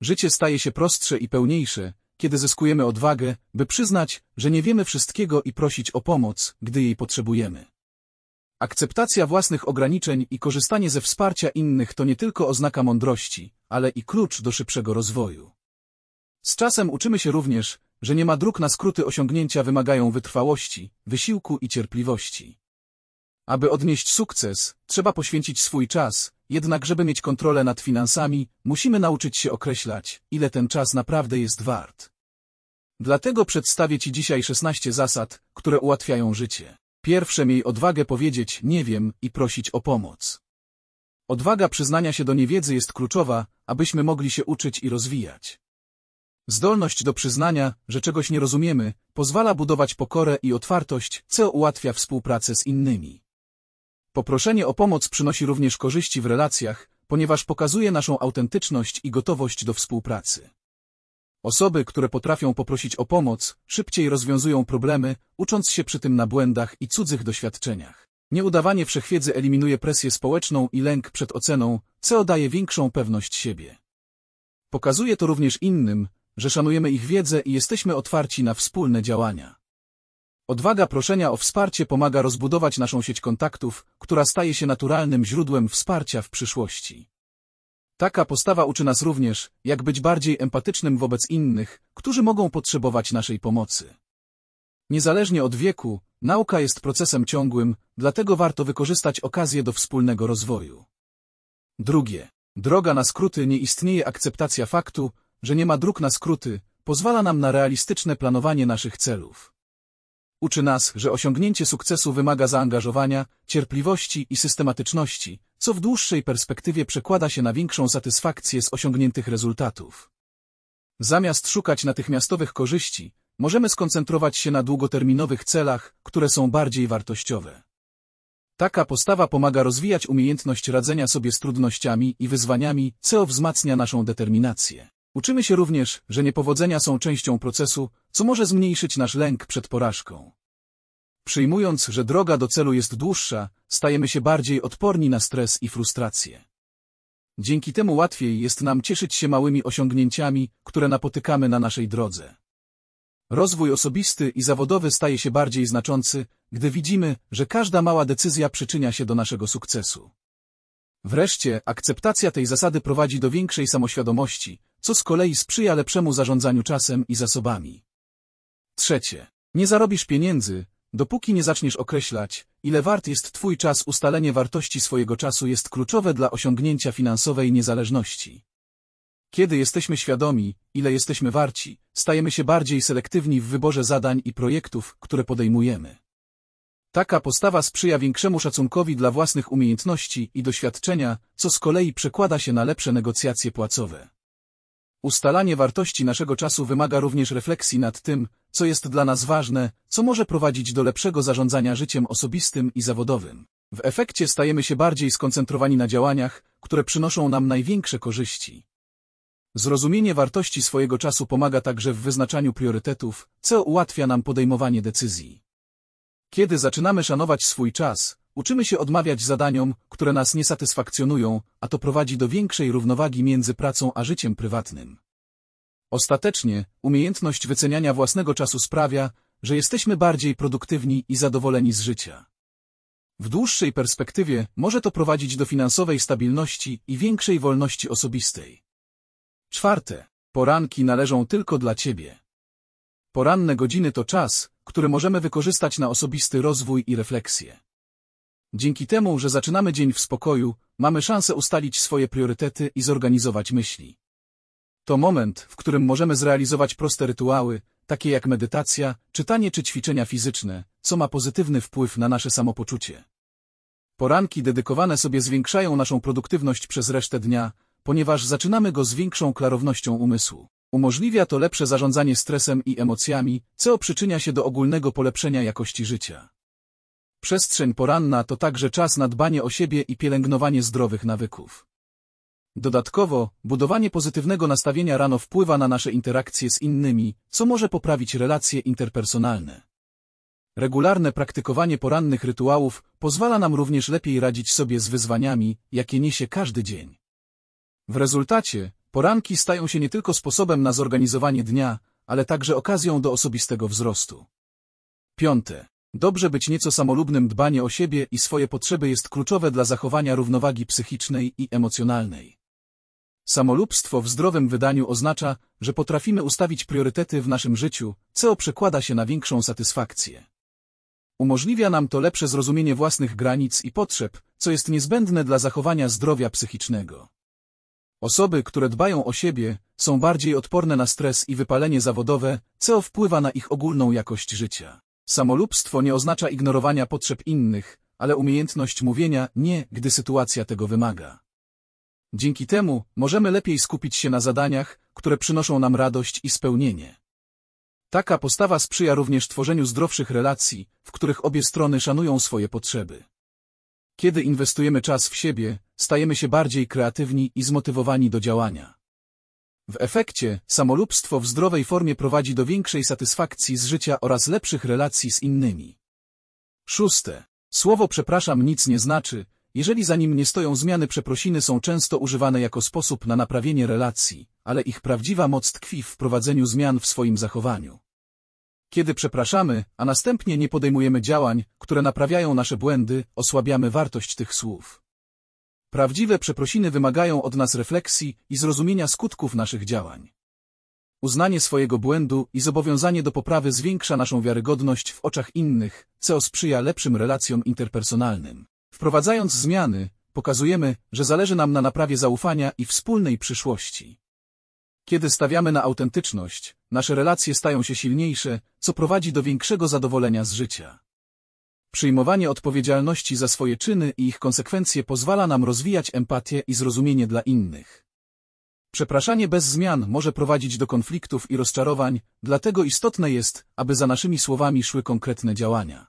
Życie staje się prostsze i pełniejsze, kiedy zyskujemy odwagę, by przyznać, że nie wiemy wszystkiego i prosić o pomoc, gdy jej potrzebujemy. Akceptacja własnych ograniczeń i korzystanie ze wsparcia innych to nie tylko oznaka mądrości, ale i klucz do szybszego rozwoju. Z czasem uczymy się również, że nie ma dróg na skróty osiągnięcia wymagają wytrwałości, wysiłku i cierpliwości. Aby odnieść sukces, trzeba poświęcić swój czas, jednak żeby mieć kontrolę nad finansami, musimy nauczyć się określać, ile ten czas naprawdę jest wart. Dlatego przedstawię Ci dzisiaj 16 zasad, które ułatwiają życie. Pierwsze miej odwagę powiedzieć nie wiem i prosić o pomoc. Odwaga przyznania się do niewiedzy jest kluczowa, abyśmy mogli się uczyć i rozwijać. Zdolność do przyznania, że czegoś nie rozumiemy, pozwala budować pokorę i otwartość, co ułatwia współpracę z innymi. Poproszenie o pomoc przynosi również korzyści w relacjach, ponieważ pokazuje naszą autentyczność i gotowość do współpracy. Osoby, które potrafią poprosić o pomoc, szybciej rozwiązują problemy, ucząc się przy tym na błędach i cudzych doświadczeniach. Nieudawanie wszechwiedzy eliminuje presję społeczną i lęk przed oceną, co daje większą pewność siebie. Pokazuje to również innym, że szanujemy ich wiedzę i jesteśmy otwarci na wspólne działania. Odwaga proszenia o wsparcie pomaga rozbudować naszą sieć kontaktów, która staje się naturalnym źródłem wsparcia w przyszłości. Taka postawa uczy nas również, jak być bardziej empatycznym wobec innych, którzy mogą potrzebować naszej pomocy. Niezależnie od wieku, nauka jest procesem ciągłym, dlatego warto wykorzystać okazję do wspólnego rozwoju. Drugie. Droga na skróty nie istnieje akceptacja faktu, że nie ma dróg na skróty, pozwala nam na realistyczne planowanie naszych celów. Uczy nas, że osiągnięcie sukcesu wymaga zaangażowania, cierpliwości i systematyczności, co w dłuższej perspektywie przekłada się na większą satysfakcję z osiągniętych rezultatów. Zamiast szukać natychmiastowych korzyści, możemy skoncentrować się na długoterminowych celach, które są bardziej wartościowe. Taka postawa pomaga rozwijać umiejętność radzenia sobie z trudnościami i wyzwaniami, co wzmacnia naszą determinację. Uczymy się również, że niepowodzenia są częścią procesu, co może zmniejszyć nasz lęk przed porażką. Przyjmując, że droga do celu jest dłuższa, stajemy się bardziej odporni na stres i frustrację. Dzięki temu łatwiej jest nam cieszyć się małymi osiągnięciami, które napotykamy na naszej drodze. Rozwój osobisty i zawodowy staje się bardziej znaczący, gdy widzimy, że każda mała decyzja przyczynia się do naszego sukcesu. Wreszcie, akceptacja tej zasady prowadzi do większej samoświadomości, co z kolei sprzyja lepszemu zarządzaniu czasem i zasobami. Trzecie. Nie zarobisz pieniędzy, dopóki nie zaczniesz określać, ile wart jest Twój czas. Ustalenie wartości swojego czasu jest kluczowe dla osiągnięcia finansowej niezależności. Kiedy jesteśmy świadomi, ile jesteśmy warci, stajemy się bardziej selektywni w wyborze zadań i projektów, które podejmujemy. Taka postawa sprzyja większemu szacunkowi dla własnych umiejętności i doświadczenia, co z kolei przekłada się na lepsze negocjacje płacowe. Ustalanie wartości naszego czasu wymaga również refleksji nad tym, co jest dla nas ważne, co może prowadzić do lepszego zarządzania życiem osobistym i zawodowym. W efekcie stajemy się bardziej skoncentrowani na działaniach, które przynoszą nam największe korzyści. Zrozumienie wartości swojego czasu pomaga także w wyznaczaniu priorytetów, co ułatwia nam podejmowanie decyzji. Kiedy zaczynamy szanować swój czas, Uczymy się odmawiać zadaniom, które nas nie satysfakcjonują, a to prowadzi do większej równowagi między pracą a życiem prywatnym. Ostatecznie, umiejętność wyceniania własnego czasu sprawia, że jesteśmy bardziej produktywni i zadowoleni z życia. W dłuższej perspektywie może to prowadzić do finansowej stabilności i większej wolności osobistej. Czwarte. Poranki należą tylko dla Ciebie. Poranne godziny to czas, który możemy wykorzystać na osobisty rozwój i refleksję. Dzięki temu, że zaczynamy dzień w spokoju, mamy szansę ustalić swoje priorytety i zorganizować myśli. To moment, w którym możemy zrealizować proste rytuały, takie jak medytacja, czytanie czy ćwiczenia fizyczne, co ma pozytywny wpływ na nasze samopoczucie. Poranki dedykowane sobie zwiększają naszą produktywność przez resztę dnia, ponieważ zaczynamy go z większą klarownością umysłu. Umożliwia to lepsze zarządzanie stresem i emocjami, co przyczynia się do ogólnego polepszenia jakości życia. Przestrzeń poranna to także czas na dbanie o siebie i pielęgnowanie zdrowych nawyków. Dodatkowo, budowanie pozytywnego nastawienia rano wpływa na nasze interakcje z innymi, co może poprawić relacje interpersonalne. Regularne praktykowanie porannych rytuałów pozwala nam również lepiej radzić sobie z wyzwaniami, jakie niesie każdy dzień. W rezultacie, poranki stają się nie tylko sposobem na zorganizowanie dnia, ale także okazją do osobistego wzrostu. Piąte. Dobrze być nieco samolubnym dbanie o siebie i swoje potrzeby jest kluczowe dla zachowania równowagi psychicznej i emocjonalnej. Samolubstwo w zdrowym wydaniu oznacza, że potrafimy ustawić priorytety w naszym życiu, co przekłada się na większą satysfakcję. Umożliwia nam to lepsze zrozumienie własnych granic i potrzeb, co jest niezbędne dla zachowania zdrowia psychicznego. Osoby, które dbają o siebie, są bardziej odporne na stres i wypalenie zawodowe, co wpływa na ich ogólną jakość życia. Samolubstwo nie oznacza ignorowania potrzeb innych, ale umiejętność mówienia nie, gdy sytuacja tego wymaga. Dzięki temu możemy lepiej skupić się na zadaniach, które przynoszą nam radość i spełnienie. Taka postawa sprzyja również tworzeniu zdrowszych relacji, w których obie strony szanują swoje potrzeby. Kiedy inwestujemy czas w siebie, stajemy się bardziej kreatywni i zmotywowani do działania. W efekcie samolubstwo w zdrowej formie prowadzi do większej satysfakcji z życia oraz lepszych relacji z innymi. Szóste. Słowo przepraszam nic nie znaczy, jeżeli za nim nie stoją zmiany przeprosiny są często używane jako sposób na naprawienie relacji, ale ich prawdziwa moc tkwi w wprowadzeniu zmian w swoim zachowaniu. Kiedy przepraszamy, a następnie nie podejmujemy działań, które naprawiają nasze błędy, osłabiamy wartość tych słów. Prawdziwe przeprosiny wymagają od nas refleksji i zrozumienia skutków naszych działań. Uznanie swojego błędu i zobowiązanie do poprawy zwiększa naszą wiarygodność w oczach innych, co sprzyja lepszym relacjom interpersonalnym. Wprowadzając zmiany, pokazujemy, że zależy nam na naprawie zaufania i wspólnej przyszłości. Kiedy stawiamy na autentyczność, nasze relacje stają się silniejsze, co prowadzi do większego zadowolenia z życia. Przyjmowanie odpowiedzialności za swoje czyny i ich konsekwencje pozwala nam rozwijać empatię i zrozumienie dla innych. Przepraszanie bez zmian może prowadzić do konfliktów i rozczarowań, dlatego istotne jest, aby za naszymi słowami szły konkretne działania.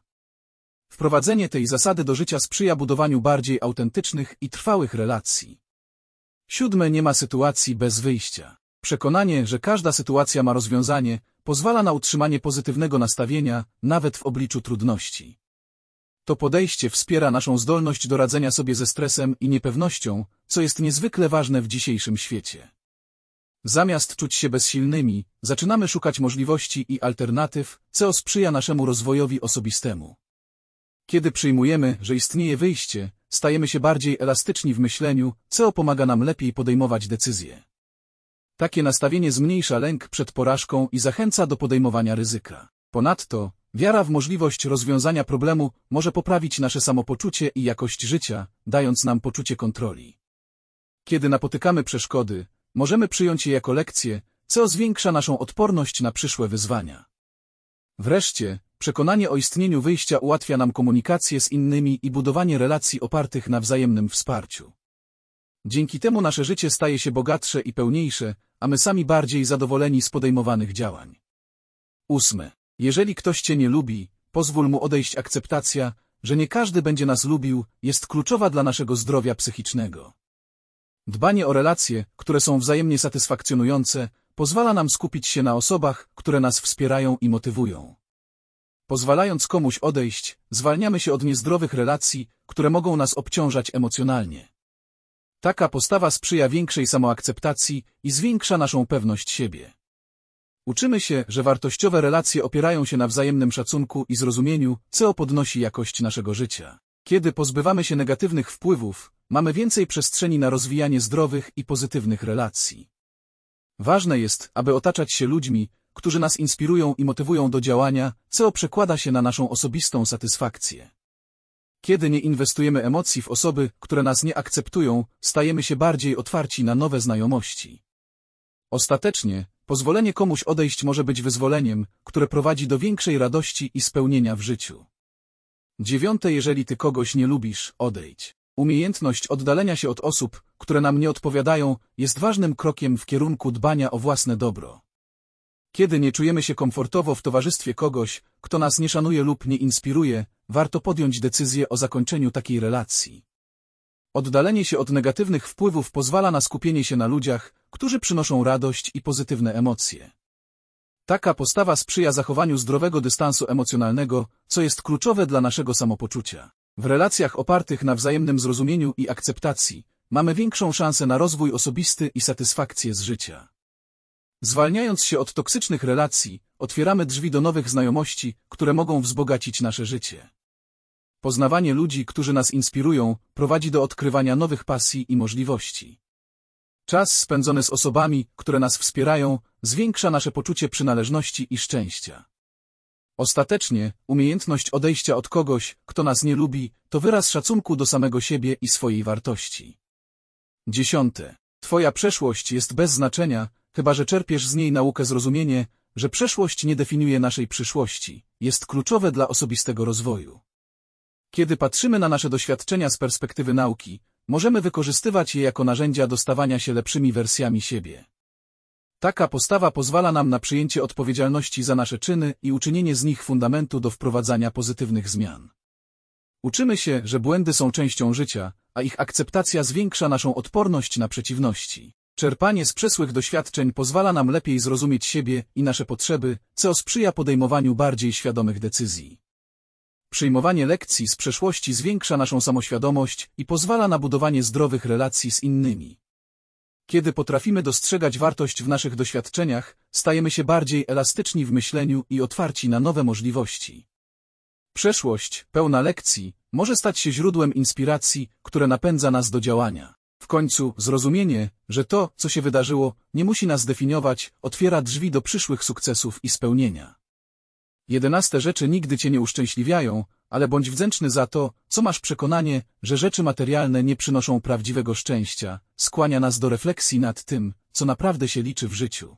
Wprowadzenie tej zasady do życia sprzyja budowaniu bardziej autentycznych i trwałych relacji. Siódme nie ma sytuacji bez wyjścia. Przekonanie, że każda sytuacja ma rozwiązanie, pozwala na utrzymanie pozytywnego nastawienia, nawet w obliczu trudności. To podejście wspiera naszą zdolność do radzenia sobie ze stresem i niepewnością, co jest niezwykle ważne w dzisiejszym świecie. Zamiast czuć się bezsilnymi, zaczynamy szukać możliwości i alternatyw, co sprzyja naszemu rozwojowi osobistemu. Kiedy przyjmujemy, że istnieje wyjście, stajemy się bardziej elastyczni w myśleniu, co pomaga nam lepiej podejmować decyzje. Takie nastawienie zmniejsza lęk przed porażką i zachęca do podejmowania ryzyka. Ponadto, Wiara w możliwość rozwiązania problemu może poprawić nasze samopoczucie i jakość życia, dając nam poczucie kontroli. Kiedy napotykamy przeszkody, możemy przyjąć je jako lekcje, co zwiększa naszą odporność na przyszłe wyzwania. Wreszcie, przekonanie o istnieniu wyjścia ułatwia nam komunikację z innymi i budowanie relacji opartych na wzajemnym wsparciu. Dzięki temu nasze życie staje się bogatsze i pełniejsze, a my sami bardziej zadowoleni z podejmowanych działań. 8. Jeżeli ktoś cię nie lubi, pozwól mu odejść akceptacja, że nie każdy będzie nas lubił, jest kluczowa dla naszego zdrowia psychicznego. Dbanie o relacje, które są wzajemnie satysfakcjonujące, pozwala nam skupić się na osobach, które nas wspierają i motywują. Pozwalając komuś odejść, zwalniamy się od niezdrowych relacji, które mogą nas obciążać emocjonalnie. Taka postawa sprzyja większej samoakceptacji i zwiększa naszą pewność siebie. Uczymy się, że wartościowe relacje opierają się na wzajemnym szacunku i zrozumieniu, co podnosi jakość naszego życia. Kiedy pozbywamy się negatywnych wpływów, mamy więcej przestrzeni na rozwijanie zdrowych i pozytywnych relacji. Ważne jest, aby otaczać się ludźmi, którzy nas inspirują i motywują do działania, co przekłada się na naszą osobistą satysfakcję. Kiedy nie inwestujemy emocji w osoby, które nas nie akceptują, stajemy się bardziej otwarci na nowe znajomości. Ostatecznie, Pozwolenie komuś odejść może być wyzwoleniem, które prowadzi do większej radości i spełnienia w życiu. Dziewiąte Jeżeli ty kogoś nie lubisz, odejdź. Umiejętność oddalenia się od osób, które nam nie odpowiadają, jest ważnym krokiem w kierunku dbania o własne dobro. Kiedy nie czujemy się komfortowo w towarzystwie kogoś, kto nas nie szanuje lub nie inspiruje, warto podjąć decyzję o zakończeniu takiej relacji. Oddalenie się od negatywnych wpływów pozwala na skupienie się na ludziach, którzy przynoszą radość i pozytywne emocje. Taka postawa sprzyja zachowaniu zdrowego dystansu emocjonalnego, co jest kluczowe dla naszego samopoczucia. W relacjach opartych na wzajemnym zrozumieniu i akceptacji mamy większą szansę na rozwój osobisty i satysfakcję z życia. Zwalniając się od toksycznych relacji, otwieramy drzwi do nowych znajomości, które mogą wzbogacić nasze życie. Poznawanie ludzi, którzy nas inspirują, prowadzi do odkrywania nowych pasji i możliwości. Czas spędzony z osobami, które nas wspierają, zwiększa nasze poczucie przynależności i szczęścia. Ostatecznie, umiejętność odejścia od kogoś, kto nas nie lubi, to wyraz szacunku do samego siebie i swojej wartości. Dziesiąte. Twoja przeszłość jest bez znaczenia, chyba że czerpiesz z niej naukę zrozumienie, że przeszłość nie definiuje naszej przyszłości, jest kluczowe dla osobistego rozwoju. Kiedy patrzymy na nasze doświadczenia z perspektywy nauki, Możemy wykorzystywać je jako narzędzia do stawania się lepszymi wersjami siebie. Taka postawa pozwala nam na przyjęcie odpowiedzialności za nasze czyny i uczynienie z nich fundamentu do wprowadzania pozytywnych zmian. Uczymy się, że błędy są częścią życia, a ich akceptacja zwiększa naszą odporność na przeciwności. Czerpanie z przesłych doświadczeń pozwala nam lepiej zrozumieć siebie i nasze potrzeby, co sprzyja podejmowaniu bardziej świadomych decyzji. Przyjmowanie lekcji z przeszłości zwiększa naszą samoświadomość i pozwala na budowanie zdrowych relacji z innymi. Kiedy potrafimy dostrzegać wartość w naszych doświadczeniach, stajemy się bardziej elastyczni w myśleniu i otwarci na nowe możliwości. Przeszłość, pełna lekcji, może stać się źródłem inspiracji, które napędza nas do działania. W końcu zrozumienie, że to, co się wydarzyło, nie musi nas definiować, otwiera drzwi do przyszłych sukcesów i spełnienia. Jedenaste rzeczy nigdy cię nie uszczęśliwiają, ale bądź wdzięczny za to, co masz przekonanie, że rzeczy materialne nie przynoszą prawdziwego szczęścia, skłania nas do refleksji nad tym, co naprawdę się liczy w życiu.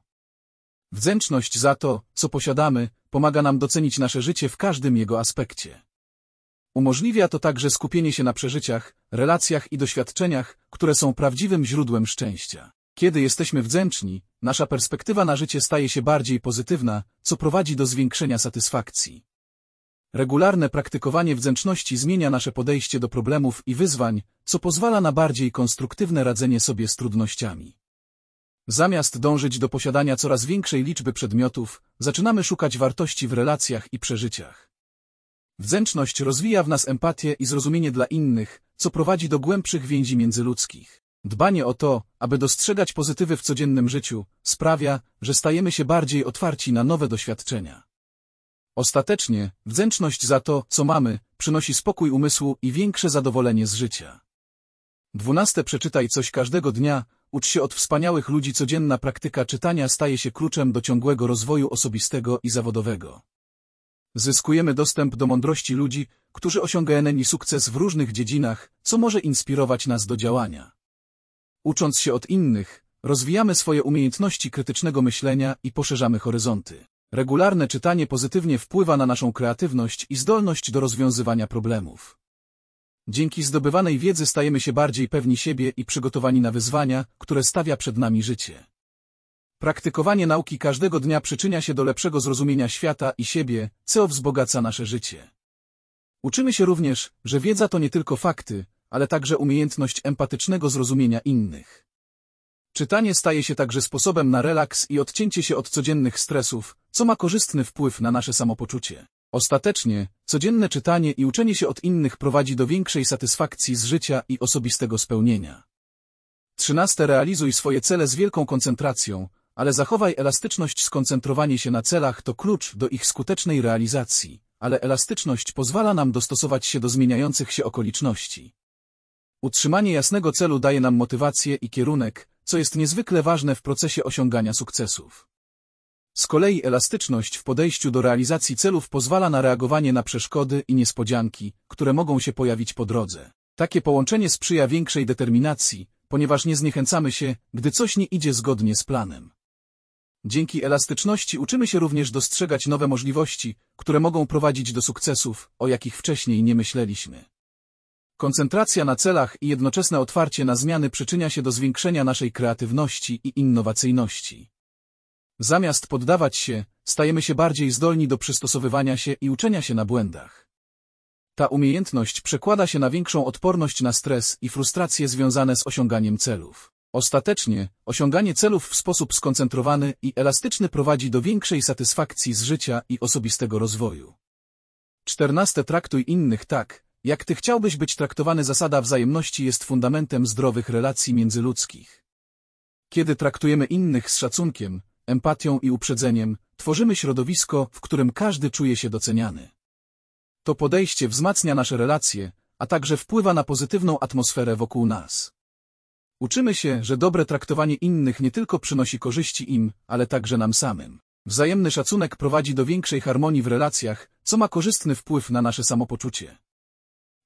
Wdzięczność za to, co posiadamy, pomaga nam docenić nasze życie w każdym jego aspekcie. Umożliwia to także skupienie się na przeżyciach, relacjach i doświadczeniach, które są prawdziwym źródłem szczęścia. Kiedy jesteśmy wdzięczni, nasza perspektywa na życie staje się bardziej pozytywna, co prowadzi do zwiększenia satysfakcji. Regularne praktykowanie wdzięczności zmienia nasze podejście do problemów i wyzwań, co pozwala na bardziej konstruktywne radzenie sobie z trudnościami. Zamiast dążyć do posiadania coraz większej liczby przedmiotów, zaczynamy szukać wartości w relacjach i przeżyciach. Wdzięczność rozwija w nas empatię i zrozumienie dla innych, co prowadzi do głębszych więzi międzyludzkich. Dbanie o to, aby dostrzegać pozytywy w codziennym życiu, sprawia, że stajemy się bardziej otwarci na nowe doświadczenia. Ostatecznie, wdzięczność za to, co mamy, przynosi spokój umysłu i większe zadowolenie z życia. Dwunaste przeczytaj coś każdego dnia, ucz się od wspaniałych ludzi codzienna praktyka czytania staje się kluczem do ciągłego rozwoju osobistego i zawodowego. Zyskujemy dostęp do mądrości ludzi, którzy osiągają sukces w różnych dziedzinach, co może inspirować nas do działania. Ucząc się od innych, rozwijamy swoje umiejętności krytycznego myślenia i poszerzamy horyzonty. Regularne czytanie pozytywnie wpływa na naszą kreatywność i zdolność do rozwiązywania problemów. Dzięki zdobywanej wiedzy stajemy się bardziej pewni siebie i przygotowani na wyzwania, które stawia przed nami życie. Praktykowanie nauki każdego dnia przyczynia się do lepszego zrozumienia świata i siebie, co wzbogaca nasze życie. Uczymy się również, że wiedza to nie tylko fakty, ale także umiejętność empatycznego zrozumienia innych. Czytanie staje się także sposobem na relaks i odcięcie się od codziennych stresów, co ma korzystny wpływ na nasze samopoczucie. Ostatecznie, codzienne czytanie i uczenie się od innych prowadzi do większej satysfakcji z życia i osobistego spełnienia. 13. Realizuj swoje cele z wielką koncentracją, ale zachowaj elastyczność. Skoncentrowanie się na celach to klucz do ich skutecznej realizacji, ale elastyczność pozwala nam dostosować się do zmieniających się okoliczności. Utrzymanie jasnego celu daje nam motywację i kierunek, co jest niezwykle ważne w procesie osiągania sukcesów. Z kolei elastyczność w podejściu do realizacji celów pozwala na reagowanie na przeszkody i niespodzianki, które mogą się pojawić po drodze. Takie połączenie sprzyja większej determinacji, ponieważ nie zniechęcamy się, gdy coś nie idzie zgodnie z planem. Dzięki elastyczności uczymy się również dostrzegać nowe możliwości, które mogą prowadzić do sukcesów, o jakich wcześniej nie myśleliśmy. Koncentracja na celach i jednoczesne otwarcie na zmiany przyczynia się do zwiększenia naszej kreatywności i innowacyjności. Zamiast poddawać się, stajemy się bardziej zdolni do przystosowywania się i uczenia się na błędach. Ta umiejętność przekłada się na większą odporność na stres i frustracje związane z osiąganiem celów. Ostatecznie, osiąganie celów w sposób skoncentrowany i elastyczny prowadzi do większej satysfakcji z życia i osobistego rozwoju. 14. Traktuj innych tak, jak ty chciałbyś być traktowany zasada wzajemności jest fundamentem zdrowych relacji międzyludzkich. Kiedy traktujemy innych z szacunkiem, empatią i uprzedzeniem, tworzymy środowisko, w którym każdy czuje się doceniany. To podejście wzmacnia nasze relacje, a także wpływa na pozytywną atmosferę wokół nas. Uczymy się, że dobre traktowanie innych nie tylko przynosi korzyści im, ale także nam samym. Wzajemny szacunek prowadzi do większej harmonii w relacjach, co ma korzystny wpływ na nasze samopoczucie.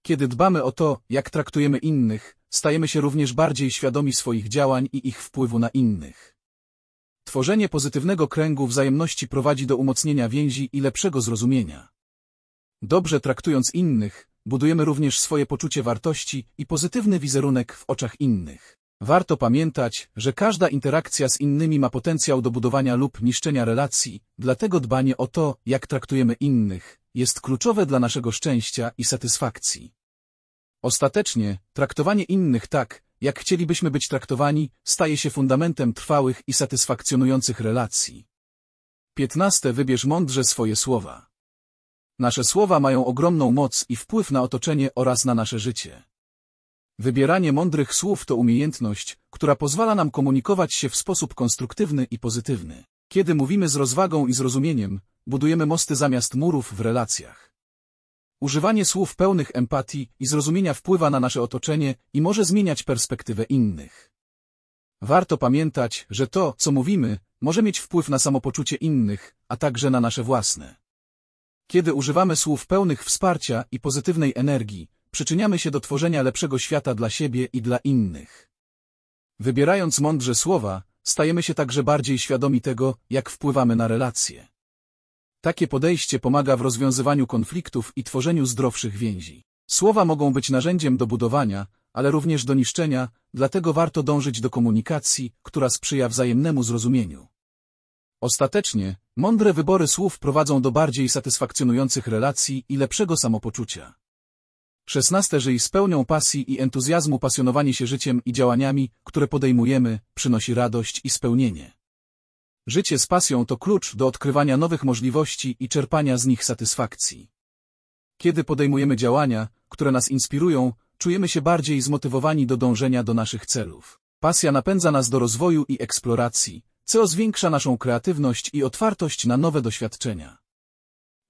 Kiedy dbamy o to, jak traktujemy innych, stajemy się również bardziej świadomi swoich działań i ich wpływu na innych. Tworzenie pozytywnego kręgu wzajemności prowadzi do umocnienia więzi i lepszego zrozumienia. Dobrze traktując innych, budujemy również swoje poczucie wartości i pozytywny wizerunek w oczach innych. Warto pamiętać, że każda interakcja z innymi ma potencjał do budowania lub niszczenia relacji, dlatego dbanie o to, jak traktujemy innych, jest kluczowe dla naszego szczęścia i satysfakcji. Ostatecznie, traktowanie innych tak, jak chcielibyśmy być traktowani, staje się fundamentem trwałych i satysfakcjonujących relacji. 15. Wybierz mądrze swoje słowa. Nasze słowa mają ogromną moc i wpływ na otoczenie oraz na nasze życie. Wybieranie mądrych słów to umiejętność, która pozwala nam komunikować się w sposób konstruktywny i pozytywny. Kiedy mówimy z rozwagą i zrozumieniem, budujemy mosty zamiast murów w relacjach. Używanie słów pełnych empatii i zrozumienia wpływa na nasze otoczenie i może zmieniać perspektywę innych. Warto pamiętać, że to, co mówimy, może mieć wpływ na samopoczucie innych, a także na nasze własne. Kiedy używamy słów pełnych wsparcia i pozytywnej energii, przyczyniamy się do tworzenia lepszego świata dla siebie i dla innych. Wybierając mądrze słowa, stajemy się także bardziej świadomi tego, jak wpływamy na relacje. Takie podejście pomaga w rozwiązywaniu konfliktów i tworzeniu zdrowszych więzi. Słowa mogą być narzędziem do budowania, ale również do niszczenia, dlatego warto dążyć do komunikacji, która sprzyja wzajemnemu zrozumieniu. Ostatecznie, mądre wybory słów prowadzą do bardziej satysfakcjonujących relacji i lepszego samopoczucia. 16. Żyj z pełnią pasji i entuzjazmu pasjonowanie się życiem i działaniami, które podejmujemy, przynosi radość i spełnienie. Życie z pasją to klucz do odkrywania nowych możliwości i czerpania z nich satysfakcji. Kiedy podejmujemy działania, które nas inspirują, czujemy się bardziej zmotywowani do dążenia do naszych celów. Pasja napędza nas do rozwoju i eksploracji, co zwiększa naszą kreatywność i otwartość na nowe doświadczenia.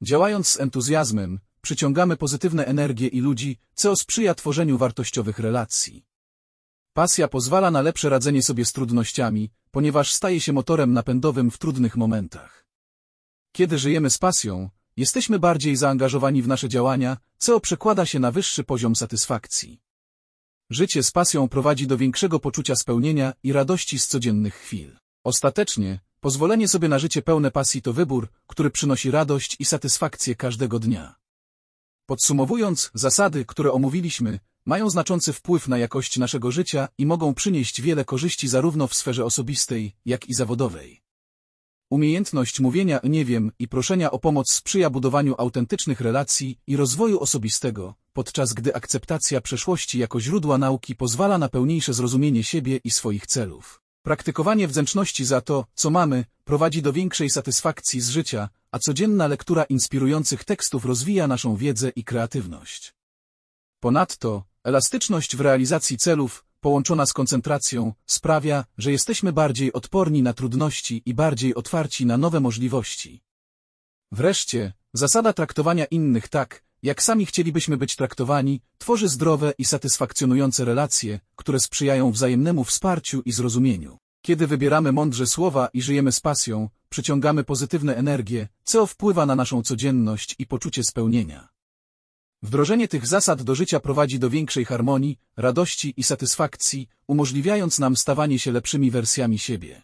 Działając z entuzjazmem, przyciągamy pozytywne energie i ludzi, co sprzyja tworzeniu wartościowych relacji. Pasja pozwala na lepsze radzenie sobie z trudnościami, ponieważ staje się motorem napędowym w trudnych momentach. Kiedy żyjemy z pasją, jesteśmy bardziej zaangażowani w nasze działania, co przekłada się na wyższy poziom satysfakcji. Życie z pasją prowadzi do większego poczucia spełnienia i radości z codziennych chwil. Ostatecznie, pozwolenie sobie na życie pełne pasji to wybór, który przynosi radość i satysfakcję każdego dnia. Podsumowując, zasady, które omówiliśmy, mają znaczący wpływ na jakość naszego życia i mogą przynieść wiele korzyści zarówno w sferze osobistej, jak i zawodowej. Umiejętność mówienia nie wiem i proszenia o pomoc sprzyja budowaniu autentycznych relacji i rozwoju osobistego, podczas gdy akceptacja przeszłości jako źródła nauki pozwala na pełniejsze zrozumienie siebie i swoich celów. Praktykowanie wdzięczności za to, co mamy, prowadzi do większej satysfakcji z życia, a codzienna lektura inspirujących tekstów rozwija naszą wiedzę i kreatywność. Ponadto, elastyczność w realizacji celów, połączona z koncentracją, sprawia, że jesteśmy bardziej odporni na trudności i bardziej otwarci na nowe możliwości. Wreszcie, zasada traktowania innych tak, jak sami chcielibyśmy być traktowani, tworzy zdrowe i satysfakcjonujące relacje, które sprzyjają wzajemnemu wsparciu i zrozumieniu. Kiedy wybieramy mądrze słowa i żyjemy z pasją, przyciągamy pozytywne energie, co wpływa na naszą codzienność i poczucie spełnienia. Wdrożenie tych zasad do życia prowadzi do większej harmonii, radości i satysfakcji, umożliwiając nam stawanie się lepszymi wersjami siebie.